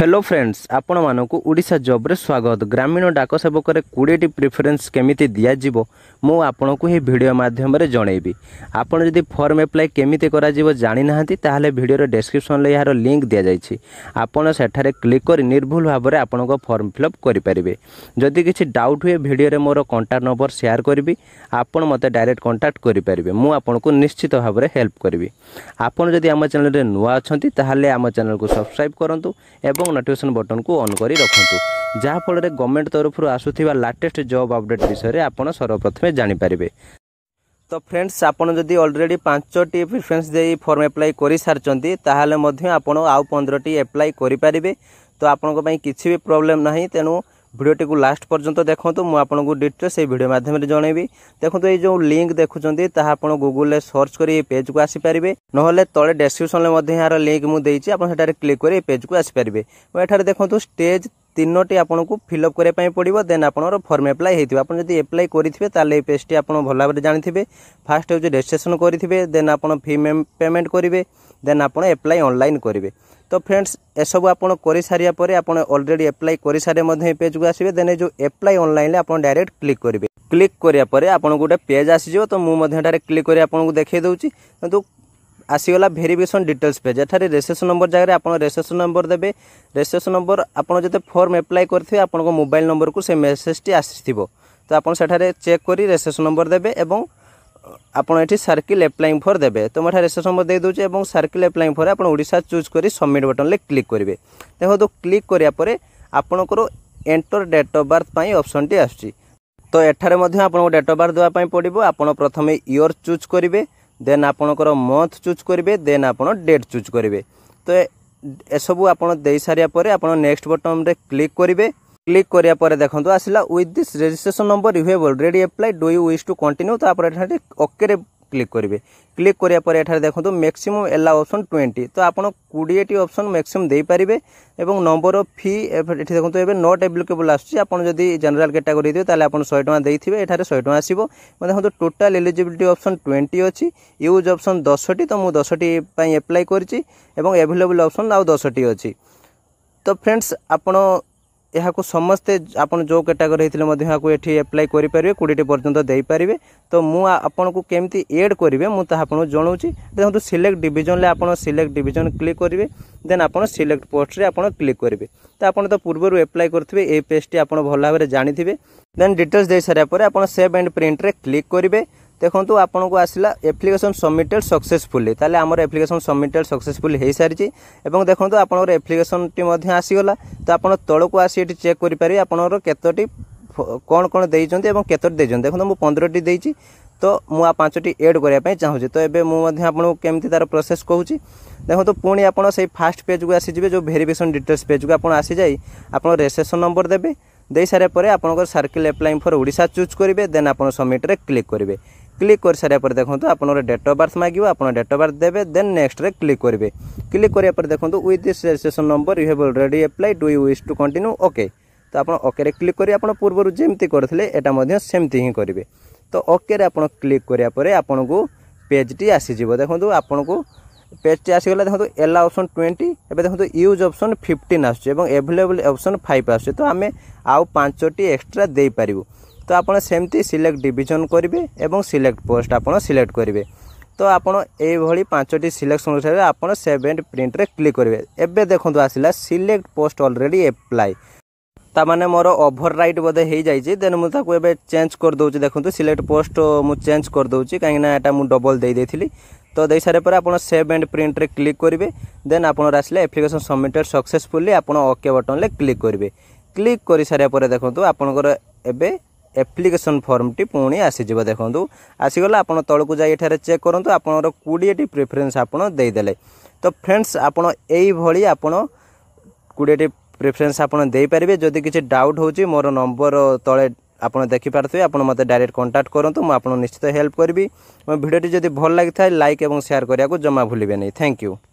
hello friends ଆପଣମାନଙ୍କୁ ଓଡ଼ିଶା ଜବ୍ରେ ସ୍ୱାଗତ ଗ୍ରାମୀଣ ଡାକ ସେବକରେ କୋଡ଼ିଏଟି ପ୍ରିଫରେନ୍ସ କେମିତି ଦିଆଯିବ ମୁଁ ଆପଣଙ୍କୁ ଏହି ଭିଡ଼ିଓ ମାଧ୍ୟମରେ ଜଣେଇବି ଆପଣ ଯଦି ଫର୍ମ ଆପ୍ଲାଏ କେମିତି କରାଯିବ ଜାଣିନାହାନ୍ତି ତାହେଲେ ଭିଡ଼ିଓର ଡେସ୍କ୍ରିପ୍ସନ୍ରେ ଏହାର ଲିଙ୍କ୍ ଦିଆଯାଇଛି ଆପଣ ସେଠାରେ କ୍ଲିକ୍ କରି ନିର୍ଭୁଲ ଭାବରେ ଆପଣଙ୍କ ଫର୍ମ ଫିଲ୍ଅପ୍ କରିପାରିବେ ଯଦି କିଛି ଡାଉଟ୍ ହୁଏ ଭିଡ଼ିଓରେ ମୋର କଣ୍ଟାକ୍ଟ ନମ୍ବର ସେୟାର କରିବି ଆପଣ ମୋତେ ଡାଇରେକ୍ଟ କଣ୍ଟାକ୍ଟ କରିପାରିବେ ମୁଁ ଆପଣଙ୍କୁ ନିଶ୍ଚିତ ଭାବରେ ହେଲ୍ପ କରିବି ଆପଣ ଯଦି ଆମ ଚ୍ୟାନେଲରେ ନୂଆ ଅଛନ୍ତି ତାହେଲେ ଆମ ଚ୍ୟାନେଲ୍କୁ ସବସ୍କ୍ରାଇବ୍ କରନ୍ତୁ ଏବଂ ନୋଟିଫିକେସନ୍ ବଟନ୍କୁ ଅନ୍ କରି ରଖନ୍ତୁ ଯାହାଫଳରେ ଗଭର୍ଣ୍ଣମେଣ୍ଟ ତରଫରୁ ଆସୁଥିବା ଲାଟେଷ୍ଟ ଜବ୍ ଅପଡ଼େଟ୍ ବିଷୟରେ ଆପଣ ସର୍ବପ୍ରଥମେ ମାଧ୍ୟମରେ ଜାଣିପାରିବେ ତ ଫ୍ରେଣ୍ଡସ୍ ଆପଣ ଯଦି ଅଲରେଡ଼ି ପାଞ୍ଚଟି ପ୍ରିଫରେନ୍ସ ଦେଇ ଫର୍ମ ଆପ୍ଲାଏ କରିସାରିଛନ୍ତି ତାହେଲେ ମଧ୍ୟ ଆପଣ ଆଉ ପନ୍ଦରଟି ଆପ୍ଲାଏ କରିପାରିବେ ତ ଆପଣଙ୍କ ପାଇଁ କିଛି ବି ପ୍ରୋବ୍ଲେମ୍ ନାହିଁ ତେଣୁ ଭିଡ଼ିଓଟିକୁ ଲାଷ୍ଟ ପର୍ଯ୍ୟନ୍ତ ଦେଖନ୍ତୁ ମୁଁ ଆପଣଙ୍କୁ ଡିଟେଲ୍ସ ଏହି ଭିଡ଼ିଓ ମାଧ୍ୟମରେ ଜଣାଇବି ଦେଖନ୍ତୁ ଏଇ ଯେଉଁ ଲିଙ୍କ୍ ଦେଖୁଛନ୍ତି ତାହା ଆପଣ ଗୁଗୁଲରେ ସର୍ଚ୍ଚ କରି ଏହି ପେଜ୍କୁ ଆସିପାରିବେ ନହେଲେ ତଳେ ଡେସ୍କ୍ରିପ୍ସନ୍ରେ ମଧ୍ୟ ଏହାର ଲିଙ୍କ୍ ମୁଁ ଦେଇଛି ଆପଣ ସେଠାରେ କ୍ଲିକ୍ କରି ଏହି ପେଜ୍କୁ ଆସିପାରିବେ ଏଠାରେ ଦେଖନ୍ତୁ ଷ୍ଟେଜ୍ তিনোটি আপনার ফিলঅপ করা পড়ব দেন আপনার ফর্ম এপ্লাই হয়ে আপনার যদি এপ্লাই করে তাহলে এই পেজটি আপনার ভাল ভাবে জাঁথিবে ফার্স্ট হচ্ছে রেজিষ্ট্রেসন করে দেন আপনার ফি পেমেন্ট করবে দেন আপনার এপ্লাই অনলাইন করবে তো ফ্রেন্ডস এসব আপনার করে সারা পরে আপনার অলরেডি এপ্লাই করে সারে এই পেজকু আসবে দেন এই যে এপ্লাই অনলাইনে আপনার ডাইরেক্ট ক্লিক করবে ক্লিক করা পরে আপনার গোটে পেজ আসিযোগ তো মু এটার ক্লিক করে আপনার দেখাই দেছি কিন্তু আসিগলা ভেরিফিকেসন ডিটেल्स পেজ এখানে রেজিস্ট্রেশন নম্বর জায়গায় আপনার রেজিস্ট্রেশন নম্বর দেবে রেজিস্ট্রেশন নম্বর আপনার যেতে ফর্ম আপ্লাই করবে আপনার মোবাইল নম্বরক সে মেসেজটি আসিথিব তো আপনার সেখানে চেক করে রেজিস্ট্রেশন নম্বর দেবে এবং আপনার এটি সার্কিল আপ্লাইং ফর দেবে তো এখানে রেজিস্ট্রেশন নম্বর দিয়ে দেছে এবং সার্কিল আপ্লাইং ফর আপনার ওড়শা চুজ করে সবমিট বটনলে ক্লিক করবে দেখুন ক্লিক করা পরে আপনার এন্টর ডেট অফ বার্থ পাই অপশনটি আসছে তো এখানে আপনার ডেট অফ বার্থ দেওয়া পড়ব আপনার প্রথমে ইয়র চুজ করবে ଦେନ୍ ଆପଣଙ୍କର ମନ୍ଥ ଚୁଜ୍ କରିବେ ଦେନ୍ ଆପଣ ଡେଟ୍ ଚୁଜ୍ କରିବେ ତ ଏସବୁ ଆପଣ ଦେଇସାରିବା ପରେ ଆପଣ ନେକ୍ସଟ ବଟନ୍ରେ କ୍ଲିକ୍ କରିବେ କ୍ଲିକ୍ କରିବା ପରେ ଦେଖନ୍ତୁ ଆସିଲା with this registration number reviewable ready apply do you wish to continue ତ ଆପଣ ଏଠାରେ ଓକେରେ ক্লিক করবে ক্লিক করা পরে এখানে দেখুন ম্যাক্সিমম এলা অপশন টোয়েন্টি তো আপনার কোড়িয়েটি অপশন ম্যাক্সিমম দিয়ে এবং নম্বর অফ ফি এটি দেখুন এবার নট আপ্লিকেবল আসছে আপনার যদি জেনারেল ক্যাটাগোরি দিবে তাহলে আপনার শহে টাকা দিয়ে এখানে শহে টাকা আসব দেখুন টোটাল এলিজিবিলিটি অপশন টোয়েন্টি অছি ইউজ অপশন দশটি তো মু দশটি এপ্লাই করছি এবং আভেলেবল অপশন আউ দশটি অছি তো ফ্রেন্ডস আপনার ଏହାକୁ ସମସ୍ତେ ଆପଣ ଯେଉଁ କାଟାଗୋରୀ ହେଇଥିଲେ ମଧ୍ୟ ଏହାକୁ ଏଠି ଆପ୍ଲାଏ କରିପାରିବେ କୋଡ଼ିଏଟି ପର୍ଯ୍ୟନ୍ତ ଦେଇପାରିବେ ତ ମୁଁ ଆପଣଙ୍କୁ କେମିତି ଏଡ଼୍ କରିବେ ମୁଁ ତାହା ଆପଣଙ୍କୁ ଜଣାଉଛି ଦେଖନ୍ତୁ ସିଲେକ୍ଟ ଡିଭିଜନ୍ରେ ଆପଣ ସିଲେକ୍ଟ ଡିଭିଜନ୍ କ୍ଲିକ୍ କରିବେ ଦେନ୍ ଆପଣ ସିଲେକ୍ଟ ପୋଷ୍ଟରେ ଆପଣ କ୍ଲିକ୍ କରିବେ ତ ଆପଣ ତ ପୂର୍ବରୁ ଆପ୍ଲାଏ କରିଥିବେ ଏ ପେଜ୍ଟି ଆପଣ ଭଲ ଭାବରେ ଜାଣିଥିବେ ଦେନ୍ ଡିଟେଲ୍ସ ଦେଇସାରିବା ପରେ ଆପଣ ସେଭ୍ ଆଣ୍ଡ ପ୍ରିଣ୍ଟରେ କ୍ଲିକ୍ କରିବେ দেখুন আপনার আসলা এপ্লিকেসন সবমিটেড সকসেসফুলি তাহলে আমার এপ্লিকেসন সবমিটেড সকসেসফুলি হয়ে সারিছে এবং দেখুন আপনার এপ্লিকেসনটি আসগাল তো আপনার তলক আসি এটি চেক করে পে আপনার কতটি কোণ কোণ দিয়েছেন এবং কতটি দিয়েছেন দেখুন পনেরোটি দিয়েছি তো মু পাঁচটি এড করা চাহুছি তো এবে আপনার কমিটি তার প্রোসেস কুচি দেখুন পুঁ আপনার সেই ফাষ্ট পেজকু আসবে যে ভেরিফিকেসন ডিটেলস পেজকু আপনার আসি যাই আপনার রেজিষ্ট্রেসন নম্বর দেবে দিয়ে সারা পরে আপনার circle applying for Odisha choose করবে দেন আপনার সবমিটে ক্লিক করবে ক্লিক କରିସାରିବା ପରେ ଦେଖନ୍ତୁ ଆପଣଙ୍କର ଡେଟ୍ ଅଫ୍ ବାର୍ଥ ମାଗିବ ଆପଣ ଡେଟ୍ ଅଫ୍ ବାର୍ଥ ଦେବେ ଦେନ୍ ନେକ୍ସଟରେ କ୍ଲିକ୍ କରିବେ କ୍ଲିକ୍ କରିବା ପରେ ଦେଖନ୍ତୁ with this registration number you have already apply do you wish to continue okay ତ ଆପଣ ଓକେରେ କ୍ଲିକ୍ କରି ଆପଣ ପୂର୍ବରୁ ଯେମିତି କରିଥିଲେ ଏଇଟା ମଧ୍ୟ ସେମିତି ହିଁ କରିବେ ତ ଓକେରେ ଆପଣ କ୍ଲିକ୍ କରିବା ପରେ ଆପଣଙ୍କୁ ପେଜ୍ଟି ଆସିଯିବ ଦେଖନ୍ତୁ ଆପଣଙ୍କୁ ପେଜ୍ଟି ଆସିଗଲା ଦେଖନ୍ତୁ ଏଲା ଅପସନ୍ ଟ୍ୱେଣ୍ଟି ଏବେ ଦେଖନ୍ତୁ ୟୁଜ୍ ଅପସନ୍ ଫିଫ୍ଟିନ୍ ଆସୁଛି ଏବଂ ଏଭେଲେବୁଲ୍ ଅପସନ୍ ଫାଇଭ୍ ଆସୁଛି ତ ଆମେ ଆଉ ପାଞ୍ଚଟି ଏକ୍ସଟ୍ରା ଦେଇପାରିବୁ তো ଆପଣ ସେମିତି ସିଲେକ୍ଟ ଡିଭିଜନ୍ କରିବେ ଏବଂ ସିଲେକ୍ଟ ପୋଷ୍ଟ ଆପଣ ସିଲେକ୍ଟ କରିବେ ତ ଆପଣ ଏଇଭଳି ପାଞ୍ଚଟି ସିଲେକ୍ସନ୍ ଅନୁସାରେ ଆପଣ ସେଭେଣ୍ଟ ପ୍ରିଣ୍ଟରେ କ୍ଲିକ୍ କରିବେ ଏବେ ଦେଖନ୍ତୁ ଆସିଲା ସିଲେକ୍ଟ ପୋଷ୍ଟ ଅଲରେଡ଼ି ଆପ୍ଲାଏ ତା ମାନେ ମୋର ଓଭର ରାଇଟ୍ ବୋଧେ ହେଇଯାଇଛି ଦେନ୍ ମୁଁ ତାକୁ ଏବେ ଚେଞ୍ଜ କରିଦେଉଛି ଦେଖନ୍ତୁ ସିଲେକ୍ଟ ପୋଷ୍ଟ ମୁଁ ଚେଞ୍ଜ କରିଦେଉଛି କାହିଁକିନା ଏଇଟା ମୁଁ ଡବଲ ଦେଇଦେଇଥିଲି ତ ଦେଇସାରିଲା ପରେ ଆପଣ ସେଭ୍ ଆଣ୍ଡ ପ୍ରିଣ୍ଟରେ କ୍ଲିକ୍ କରିବେ ଦେନ୍ ଆପଣର ଆସିଲେ ଆପ୍ଲିକେସନ୍ ସବମିଟେଡ଼ ସକ୍ସେସଫୁଲି ଆପଣ ଓକେ ବଟନ୍ରେ କ୍ଲିକ୍ କରିବେ କ୍ଲିକ୍ କରିସାରିବା ପରେ ଦେଖନ୍ତୁ ଆପଣଙ୍କର ଏବେ ଆପ୍ଲିକେସନ୍ ଫର୍ମଟି ପୁଣି ଆସିଯିବ ଦେଖନ୍ତୁ ଆସିଗଲା ଆପଣ ତଳକୁ ଯାଇ ଏଠାରେ ଚେକ୍ କରନ୍ତୁ ଆପଣଙ୍କର କୋଡ଼ିଏଟି ପ୍ରିଫରେନ୍ସ ଆପଣ ଦେଇଦେଲେ ତ ଫ୍ରେଣ୍ଡସ୍ ଆପଣ ଏଇଭଳି ଆପଣ କୋଡ଼ିଏଟି ପ୍ରିଫରେନ୍ସ ଆପଣ ଦେଇପାରିବେ ଯଦି କିଛି ଡାଉଟ୍ ହେଉଛି ମୋର ନମ୍ବର ତଳେ ଆପଣ ଦେଖିପାରୁଥିବେ ଆପଣ ମୋତେ ଡାଇରେକ୍ଟ କଣ୍ଟାକ୍ଟ କରନ୍ତୁ ମୁଁ ଆପଣଙ୍କୁ ନିଶ୍ଚିତ ହେଲ୍ପ କରିବି ମୋ ଭିଡ଼ିଓଟି ଯଦି ଭଲ ଲାଗିଥାଏ ଲାଇକ୍ ଏବଂ ସେୟାର କରିବାକୁ ଜମା ଭୁଲିବେନି ଥ୍ୟାଙ୍କ ୟୁ